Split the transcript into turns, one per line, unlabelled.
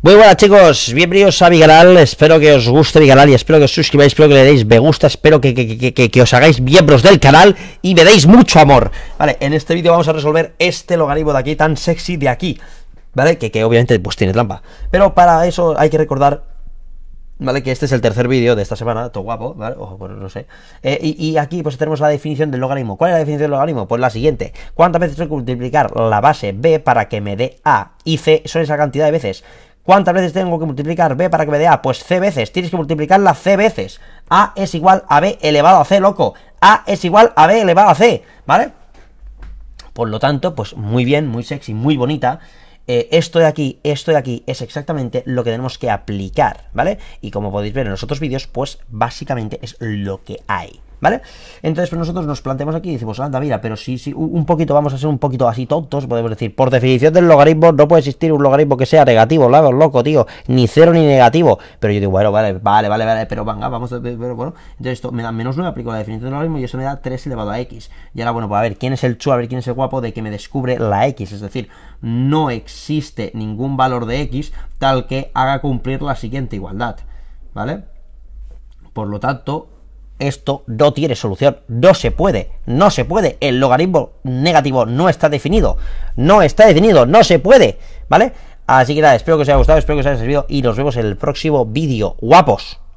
Muy buenas chicos, bienvenidos a mi canal, espero que os guste mi canal y espero que os suscribáis, espero que le deis me gusta, espero que, que, que, que os hagáis miembros del canal y me deis mucho amor Vale, en este vídeo vamos a resolver este logaritmo de aquí, tan sexy de aquí, ¿vale? Que, que obviamente pues tiene trampa, pero para eso hay que recordar ¿Vale? Que este es el tercer vídeo de esta semana, todo guapo, ¿vale? Ojo, pues no sé. Eh, y, y, aquí pues tenemos la definición del logaritmo. ¿Cuál es la definición del logaritmo? Pues la siguiente. ¿Cuántas veces tengo que multiplicar la base b para que me dé a y c son esa cantidad de veces? ¿Cuántas veces tengo que multiplicar B para que me dé A? Pues C veces, tienes que multiplicarla C veces. A es igual a B elevado a C, loco. A es igual a B elevado a C, ¿vale? Por lo tanto, pues muy bien, muy sexy, muy bonita. Eh, esto de aquí, esto de aquí es exactamente lo que tenemos que aplicar, ¿vale? Y como podéis ver en los otros vídeos, pues básicamente es lo que hay. ¿Vale? Entonces, pues, nosotros nos planteamos aquí y decimos, anda, mira, pero si, si un poquito vamos a ser un poquito así tontos, podemos decir, por definición del logaritmo no puede existir un logaritmo que sea negativo, lo loco, tío, ni cero ni negativo. Pero yo digo, bueno, vale, vale, vale, vale pero venga, vamos a, pero bueno, entonces esto me da menos 9, aplico la definición del logaritmo y eso me da 3 elevado a x. Y ahora, bueno, pues a ver, ¿quién es el chu, a ver quién es el guapo de que me descubre la x? Es decir, no existe ningún valor de x tal que haga cumplir la siguiente igualdad, ¿vale? Por lo tanto, esto no tiene solución, no se puede, no se puede, el logaritmo negativo no está definido, no está definido, no se puede, ¿vale? Así que nada, espero que os haya gustado, espero que os haya servido y nos vemos en el próximo vídeo, guapos.